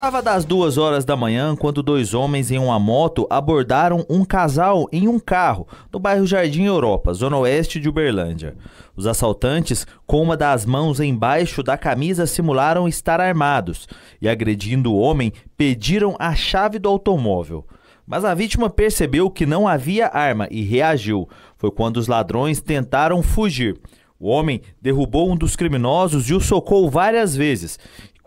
Tava das duas horas da manhã quando dois homens em uma moto abordaram um casal em um carro no bairro Jardim Europa, zona oeste de Uberlândia. Os assaltantes, com uma das mãos embaixo da camisa, simularam estar armados e, agredindo o homem, pediram a chave do automóvel. Mas a vítima percebeu que não havia arma e reagiu. Foi quando os ladrões tentaram fugir. O homem derrubou um dos criminosos e o socou várias vezes,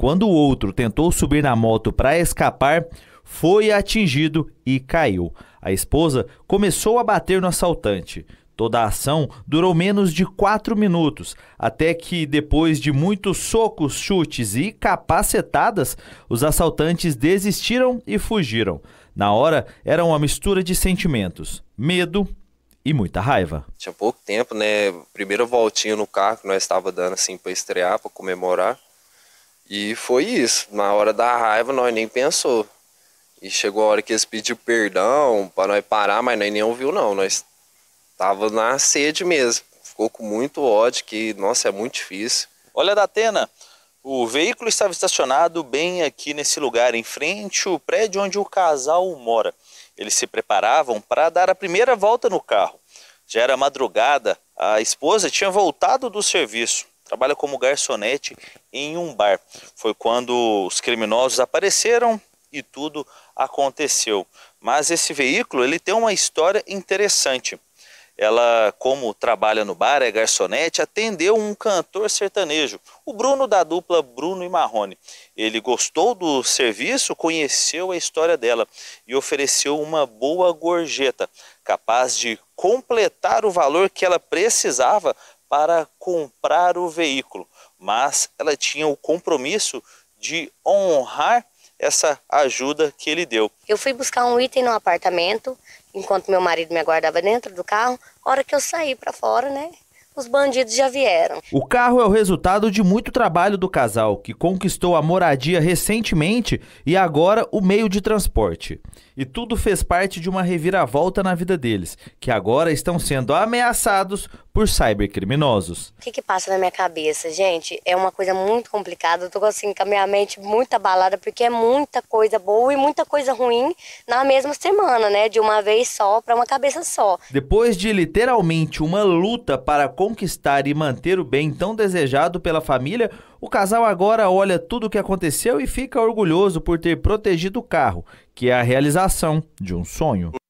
quando o outro tentou subir na moto para escapar, foi atingido e caiu. A esposa começou a bater no assaltante. Toda a ação durou menos de quatro minutos, até que, depois de muitos socos, chutes e capacetadas, os assaltantes desistiram e fugiram. Na hora, era uma mistura de sentimentos: medo e muita raiva. Tinha pouco tempo, né? Primeira voltinha no carro que nós estava dando assim para estrear, para comemorar. E foi isso. Na hora da raiva, nós nem pensou. E chegou a hora que eles pediu perdão para nós parar, mas nós nem ouviu, não. Nós tava na sede mesmo. Ficou com muito ódio, que, nossa, é muito difícil. Olha, Atena, o veículo estava estacionado bem aqui nesse lugar, em frente ao prédio onde o casal mora. Eles se preparavam para dar a primeira volta no carro. Já era madrugada, a esposa tinha voltado do serviço. Trabalha como garçonete em um bar. Foi quando os criminosos apareceram e tudo aconteceu. Mas esse veículo, ele tem uma história interessante. Ela, como trabalha no bar, é garçonete, atendeu um cantor sertanejo, o Bruno da dupla Bruno e Marrone. Ele gostou do serviço, conheceu a história dela e ofereceu uma boa gorjeta, capaz de completar o valor que ela precisava para comprar o veículo, mas ela tinha o compromisso de honrar essa ajuda que ele deu. Eu fui buscar um item no apartamento, enquanto meu marido me aguardava dentro do carro. hora que eu saí para fora, né? os bandidos já vieram. O carro é o resultado de muito trabalho do casal, que conquistou a moradia recentemente e agora o meio de transporte. E tudo fez parte de uma reviravolta na vida deles, que agora estão sendo ameaçados por cybercriminosos. O que, que passa na minha cabeça, gente? É uma coisa muito complicada. Eu tô assim, com a minha mente muito abalada, porque é muita coisa boa e muita coisa ruim na mesma semana, né? De uma vez só para uma cabeça só. Depois de literalmente uma luta para conquistar e manter o bem tão desejado pela família, o casal agora olha tudo o que aconteceu e fica orgulhoso por ter protegido o carro, que é a realização de um sonho.